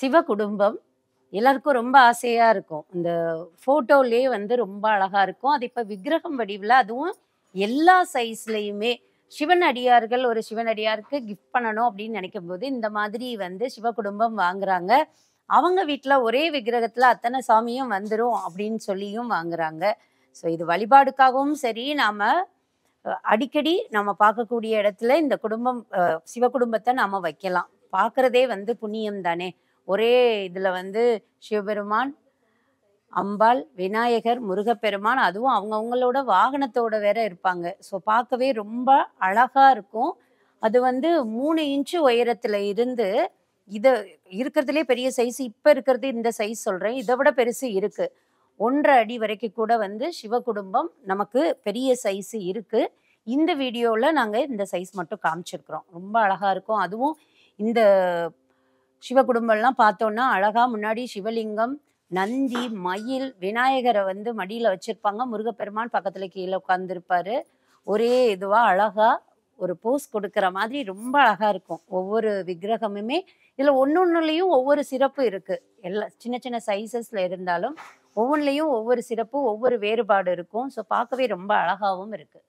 சிவ குடும்பம் எல்லாருக்கும் ரொம்ப ஆசையாக இருக்கும் இந்த ஃபோட்டோலேயே வந்து ரொம்ப அழகாக இருக்கும் அது இப்போ விக்கிரகம் வடிவில் அதுவும் எல்லா சைஸ்லயுமே சிவன் அடியார்கள் ஒரு சிவன் அடியாருக்கு கிஃப்ட் பண்ணணும் அப்படின்னு நினைக்கும் போது இந்த மாதிரி வந்து சிவ குடும்பம் வாங்குறாங்க அவங்க வீட்டில் ஒரே விக்கிரகத்தில் அத்தனை சாமியும் வந்துடும் அப்படின்னு சொல்லியும் வாங்குறாங்க ஸோ இது வழிபாடுக்காகவும் சரி நாம் அடிக்கடி நம்ம பார்க்கக்கூடிய இடத்துல இந்த குடும்பம் சிவ குடும்பத்தை நாம வைக்கலாம் பார்க்குறதே வந்து புண்ணியம் தானே ஒரே இதில் வந்து சிவபெருமான் அம்பாள் விநாயகர் முருகப்பெருமான் அதுவும் அவங்கவுங்களோட வாகனத்தோட வேற இருப்பாங்க ஸோ பார்க்கவே ரொம்ப அழகாக இருக்கும் அது வந்து மூணு இன்ச்சு உயரத்தில் இருந்து இதை இருக்கிறதுலே பெரிய சைஸ் இப்போ இருக்கிறது இந்த சைஸ் சொல்கிறேன் இதை விட பெருசு இருக்குது ஒன்றரை அடி வரைக்கும் கூட வந்து சிவ குடும்பம் நமக்கு பெரிய சைஸ் இருக்குது இந்த வீடியோவில் நாங்கள் இந்த சைஸ் மட்டும் காமிச்சிருக்கிறோம் ரொம்ப அழகாக இருக்கும் அதுவும் இந்த சிவ குடும்பம்லாம் பார்த்தோன்னா அழகா முன்னாடி சிவலிங்கம் நந்தி மயில் விநாயகரை வந்து மடியில் வச்சுருப்பாங்க முருகப்பெருமான் பக்கத்தில் கீழே உட்காந்துருப்பாரு ஒரே இதுவாக அழகாக ஒரு போஸ் கொடுக்குற மாதிரி ரொம்ப அழகாக இருக்கும் ஒவ்வொரு விக்கிரகமுமே இதில் ஒன்று ஒன்றுலேயும் ஒவ்வொரு சிறப்பு இருக்குது எல்லா சின்ன சின்ன சைஸஸில் இருந்தாலும் ஒவ்வொன்றுலேயும் ஒவ்வொரு சிறப்பு ஒவ்வொரு வேறுபாடு இருக்கும் ஸோ பார்க்கவே ரொம்ப அழகாகவும் இருக்குது